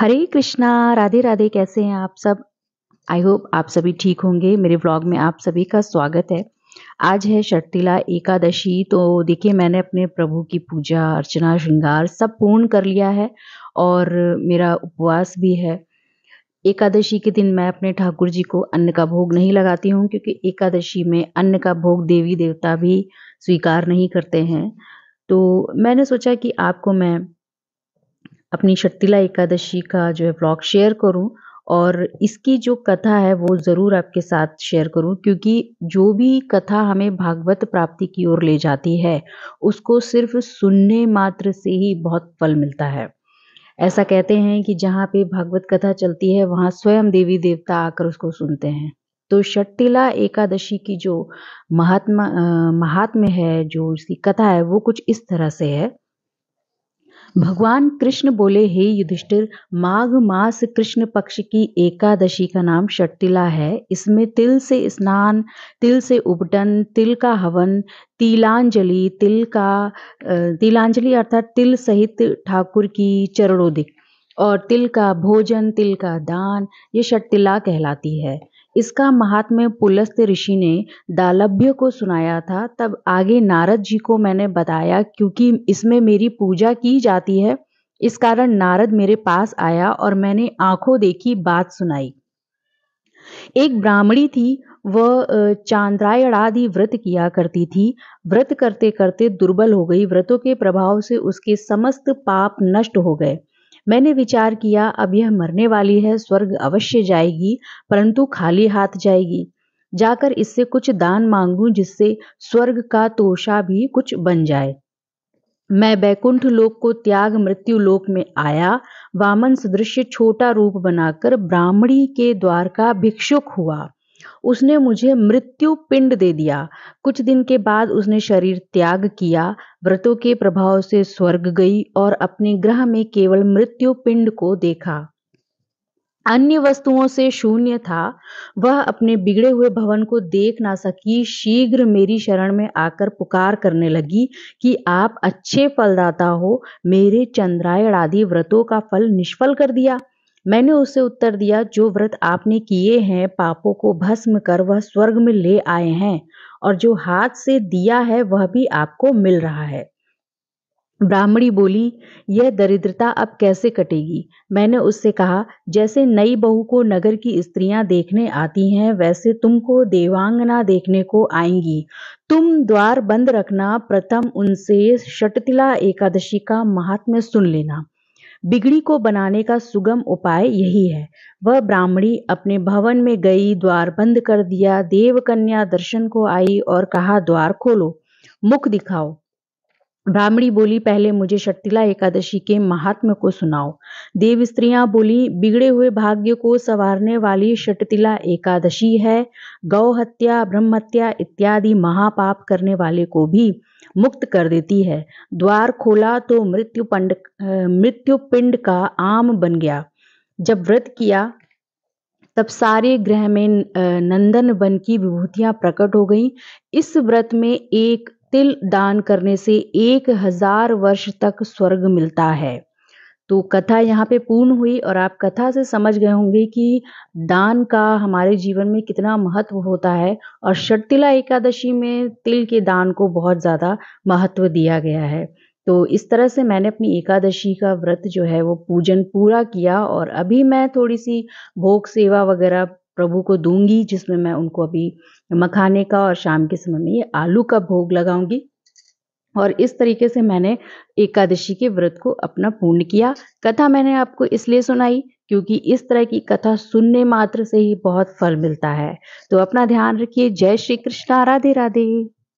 हरे कृष्णा राधे राधे कैसे हैं आप सब आई होप आप सभी ठीक होंगे मेरे ब्लॉग में आप सभी का स्वागत है आज है शर्तिला एकादशी तो देखिए मैंने अपने प्रभु की पूजा अर्चना श्रृंगार सब पूर्ण कर लिया है और मेरा उपवास भी है एकादशी के दिन मैं अपने ठाकुर जी को अन्न का भोग नहीं लगाती हूँ क्योंकि एकादशी में अन्न का भोग देवी देवता भी स्वीकार नहीं करते हैं तो मैंने सोचा कि आपको मैं अपनी शक्तिला एकादशी का जो है ब्लॉग शेयर करूं और इसकी जो कथा है वो ज़रूर आपके साथ शेयर करूं क्योंकि जो भी कथा हमें भागवत प्राप्ति की ओर ले जाती है उसको सिर्फ सुनने मात्र से ही बहुत फल मिलता है ऐसा कहते हैं कि जहाँ पे भागवत कथा चलती है वहाँ स्वयं देवी देवता आकर उसको सुनते हैं तो शटिला एकादशी की जो महात्मा महात्म्य है जो इसकी कथा है वो कुछ इस तरह से है भगवान कृष्ण बोले हे युधिष्ठिर माघ मास कृष्ण पक्ष की एकादशी का नाम शटतिला है इसमें तिल से स्नान तिल से उपटन तिल का हवन तिलांजलि तिल का तिलांजलि अर्थात तिल सहित ठाकुर की चरणोदिक और तिल का भोजन तिल का दान ये शटतिला कहलाती है इसका महात्म्य पुलस्त ऋषि ने दालभ्य को सुनाया था तब आगे नारद जी को मैंने बताया क्योंकि इसमें मेरी पूजा की जाती है इस कारण नारद मेरे पास आया और मैंने आंखों देखी बात सुनाई एक ब्राह्मणी थी वह चांद्रायण आदि व्रत किया करती थी व्रत करते करते दुर्बल हो गई व्रतों के प्रभाव से उसके समस्त पाप नष्ट हो गए मैंने विचार किया अब यह मरने वाली है स्वर्ग अवश्य जाएगी परंतु खाली हाथ जाएगी जाकर इससे कुछ दान मांगूं जिससे स्वर्ग का तोषा भी कुछ बन जाए मैं बैकुंठ लोक को त्याग मृत्यु लोक में आया वामन सदृश छोटा रूप बनाकर ब्राह्मणी के द्वार का भिक्षुक हुआ उसने मुझे मृत्यु पिंड दे दिया कुछ दिन के बाद उसने शरीर त्याग किया व्रतों के प्रभाव से स्वर्ग गई और अपने ग्रह में केवल मृत्यु पिंड को देखा अन्य वस्तुओं से शून्य था वह अपने बिगड़े हुए भवन को देख ना सकी शीघ्र मेरी शरण में आकर पुकार करने लगी कि आप अच्छे फलदाता हो मेरे चंद्रायण आदि व्रतों का फल निष्फल कर दिया मैंने उसे उत्तर दिया जो व्रत आपने किए हैं पापों को भस्म कर वह स्वर्ग में ले आए हैं और जो हाथ से दिया है वह भी आपको मिल रहा है ब्राह्मणी बोली यह दरिद्रता अब कैसे कटेगी मैंने उससे कहा जैसे नई बहू को नगर की स्त्रियां देखने आती हैं वैसे तुमको देवांगना देखने को आएंगी तुम द्वार बंद रखना प्रथम उनसे शटतिला एकादशी का महात्म्य सुन लेना बिगड़ी को बनाने का सुगम उपाय यही है वह ब्राह्मणी अपने भवन में गई द्वार बंद कर दिया देवकन्या दर्शन को आई और कहा द्वार खोलो मुख दिखाओ ब्राह्मणी बोली पहले मुझे शटतिला एकादशी के महात्म्य को सुनाओ देव स्त्रियां बोली बिगड़े हुए भाग्य को संवारने वाली शक्तिला एकादशी है गौ हत्या ब्रह्म हत्या इत्यादि महापाप करने वाले को भी मुक्त कर देती है द्वार खोला तो मृत्यु पंड मृत्यु पिंड का आम बन गया जब व्रत किया तब सारे ग्रह में नंदन वन की विभूतियां प्रकट हो गईं इस व्रत में एक तिल दान करने से एक हजार वर्ष तक स्वर्ग मिलता है तो कथा यहाँ पे पूर्ण हुई और आप कथा से समझ गए होंगे कि दान का हमारे जीवन में कितना महत्व होता है और शटतिला एकादशी में तिल के दान को बहुत ज़्यादा महत्व दिया गया है तो इस तरह से मैंने अपनी एकादशी का व्रत जो है वो पूजन पूरा किया और अभी मैं थोड़ी सी भोग सेवा वगैरह प्रभु को दूंगी जिसमें मैं उनको अभी मखाने का और शाम के समय में ये आलू का भोग लगाऊंगी और इस तरीके से मैंने एकादशी के व्रत को अपना पूर्ण किया कथा मैंने आपको इसलिए सुनाई क्योंकि इस तरह की कथा सुनने मात्र से ही बहुत फल मिलता है तो अपना ध्यान रखिए जय श्री कृष्ण राधे राधे